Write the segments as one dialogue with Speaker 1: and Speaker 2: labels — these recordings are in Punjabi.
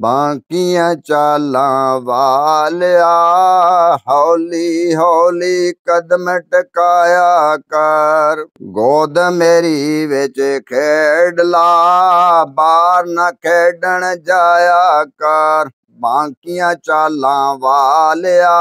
Speaker 1: ਬਾਕੀਆਂ ਚਾਲਾਂ ਵਾਲਿਆ ਹੌਲੀ ਹੌਲੀ ਕਦਮ ਟਕਾਇਆ ਕਰ ਗੋਦ ਮੇਰੀ ਵਿੱਚ ਖੇਡ ਲਾ ਬਾਹਰ ਨਾ ਖੇਡਣ ਜਾਇਆ ਕਰ ਬਾਕੀਆਂ ਚਾਲਾਂ ਵਾਲਿਆ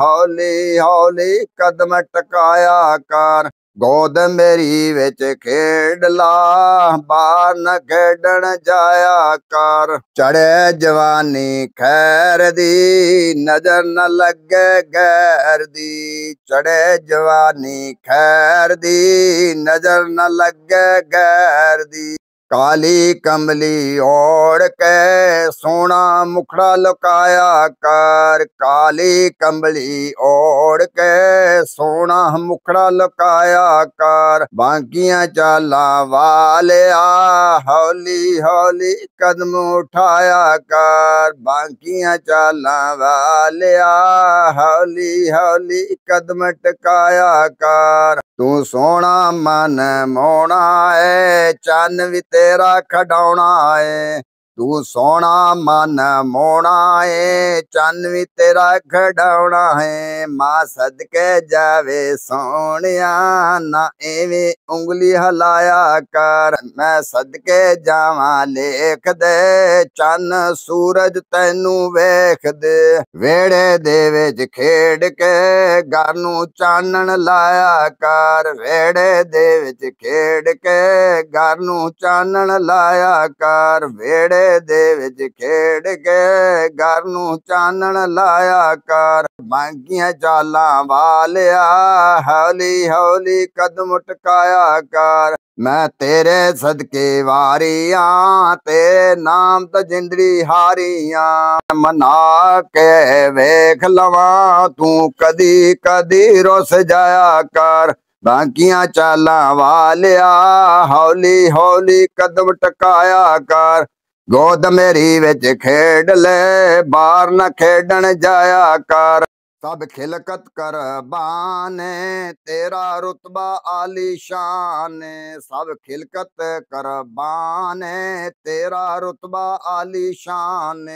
Speaker 1: ਹੌਲੀ ਹੌਲੀ ਕਦਮ ਟਕਾਇਆ ਕਰ ਗੋਦ ਮੇਰੀ ਵਿੱਚ ਖੇਡ ਲਾ ਬਾਹਰ ਨ ਖੇਡਣ ਜਾਇਆ ਕਰ ਚੜੇ ਜਵਾਨੀ ਖੈਰ ਦੀ ਨਜ਼ਰ ਨ ਲੱਗੇ ਗੈਰ ਦੀ ਚੜੇ ਜਵਾਨੀ ਖੈਰ ਦੀ ਨਜ਼ਰ ਨ ਲੱਗੇ ਗੈਰ ਦੀ ਕਾਲੀ ਕਮਲੀ ਔੜ ਕੇ ਸੋਨਾ ਮੁਖੜਾ ਲੁਕਾਇਆ ਕਰ ਕਾਲੀ ਕਮਲੀ ਔੜ ਕੇ ਸੋਨਾ ਮੁਖੜਾ ਲੁਕਾਇਆ ਕਰ ਬਾਂਕੀਆਂ ਚਾਲਾ ਵਾਲਿਆ ਹੌਲੀ ਹੌਲੀ ਕਦਮ ਉਠਾਇਆ ਕਰ ਬਾਂਕੀਆਂ ਚਾਲਾ ਵਾਲਿਆ ਹੌਲੀ ਹੌਲੀ ਕਦਮ ਟਿਕਾਇਆ ਕਰ ਤੂੰ ਸੋਨਾ ਮਨ ਮੋਣਾ ਏ ਚੰਨ ਵਿਤ ਤੇਰਾ ਖਡਾਉਣਾ ਏ ਤੂੰ ਸੋਣਾ ਮਨ ਮੋਣਾ ਏ ਚੰਨ ਵੀ ਤੇਰਾ ਖੜਾਉਣਾ ਹੈ ਮਾਂ ਸਦਕੇ ਜਾਵੇ ਸੋਣਿਆ ਨਾ ਐਵੇਂ ਉਂਗਲੀ ਹਲਾਇਆ ਕਰ ਮੈਂ ਸਦਕੇ ਜਾਵਾਂ ਲੇਖ ਦੇ ਚੰਨ ਸੂਰਜ ਤੈਨੂੰ ਵੇਖਦੇ ਵੇੜੇ ਦੇ ਵਿੱਚ ਖੇਡ ਕੇ ਘਰ ਨੂੰ ਚਾਨਣ ਲਾਇਆ ਕਰ ਵੇੜੇ ਦੇ ਵਿੱਚ ਖੇਡ ਕੇ ਘਰ ਨੂੰ ਚਾਨਣ ਲਾਇਆ ਕਰ ਵੇੜੇ ਦੇ ਵਿੱਚ ਖੇਡ ਕੇ ਘਰ ਨੂੰ ਚਾਨਣ ਲਾਇਆ ਕਰ ਬਾਂਗੀਆਂ ਚਾਲਾਂ ਵਾਲਿਆ ਹੌਲੀ ਹੌਲੀ ਕਦਮ ਟਕਾਇਆ ਕਰ ਮੈਂ ਤੇਰੇ ਸਦਕੇ ਵਾਰੀਆਂ ਤੇ ਨਾਮ ਤਾਂ ਜਿੰਦੜੀ ਹਾਰੀਆਂ ਮਨਾ ਕੇ ਵੇਖ ਲਵਾਂ ਤੂੰ ਕਦੀ ਕਦੀ ਰੁੱਸ ਜਾਇਆ ਕਰ ਬਾਕੀਆਂ ਚਾਲਾਂ ਵਾਲਿਆ ਹੌਲੀ ਹੌਲੀ ਕਦਮ ਟਕਾਇਆ ਕਰ ਗੋਦ ਮੇਰੀ ਵਿੱਚ ਖੇਡ ਲੈ ਬਾਹਰ ਨਾ ਖੇਡਣ ਜਾਇਆ ਕਰ ਸਭ ਖਿਲਕਤ ਕਰ ਬਾਨੇ ਤੇਰਾ ਰਤਬਾ ਆਲੀ ਸ਼ਾਨ ਸਭ ਖਿਲਕਤ ਕਰ ਬਾਨੇ ਤੇਰਾ ਰਤਬਾ ਆਲੀ ਸ਼ਾਨ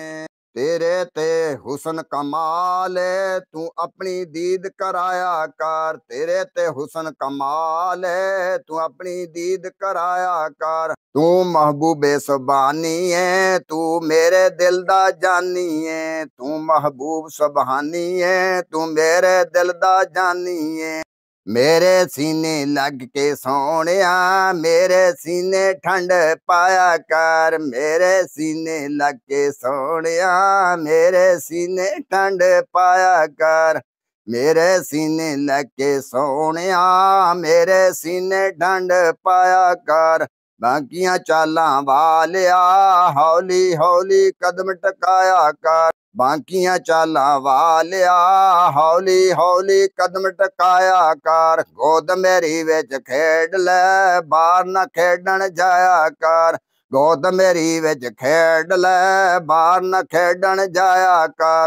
Speaker 1: तेरे ते हुसन कमाल है तू अपनी दीद कराया कर तेरे ते हुसन कमाल है तू अपनी दीद कराया कर तू महबूबे सुबहानी है तू मेरे दिल दा जानी है तू महबूब सुबहानी है तू मेरे दिल दा जानी है ਮੇਰੇ ਸੀਨੇ ਲੱਗ ਕੇ ਸੋਹਣਿਆ ਮੇਰੇ ਸੀਨੇ ਠੰਡ ਪਾਇਆ ਕਰ ਮੇਰੇ ਸੀਨੇ ਲੱਗ ਕੇ ਸੋਹਣਿਆ ਮੇਰੇ ਸੀਨੇ ਠੰਡ ਪਾਇਆ ਕਰ ਮੇਰੇ ਸੀਨੇ ਲੱਗ ਕੇ ਸੋਹਣਿਆ ਮੇਰੇ ਸੀਨੇ ਠੰਡ ਪਾਇਆ ਕਰ ਬਾਕੀਆਂ ਚਾਲਾਂ ਵਾਲਿਆ ਹੌਲੀ ਹੌਲੀ ਕਦਮ ਟਕਾਇਆ ਕਰ ਬਾਂਕੀਆਂ ਚਾਲਾਂ ਵਾਲਿਆ ਹੌਲੀ ਹੌਲੀ ਕਦਮ ਟਕਾਇਆ ਕਰ ਗੋਦ ਮੇਰੀ ਵਿੱਚ ਖੇਡ ਲੈ ਬਾਹਰ ਨਾ ਖੇਡਣ ਜਾਇਆ ਕਰ ਗੋਦ ਮੇਰੀ ਵਿੱਚ ਖੇਡ ਲੈ ਬਾਹਰ ਨਾ ਖੇਡਣ ਜਾਇਆ ਕਰ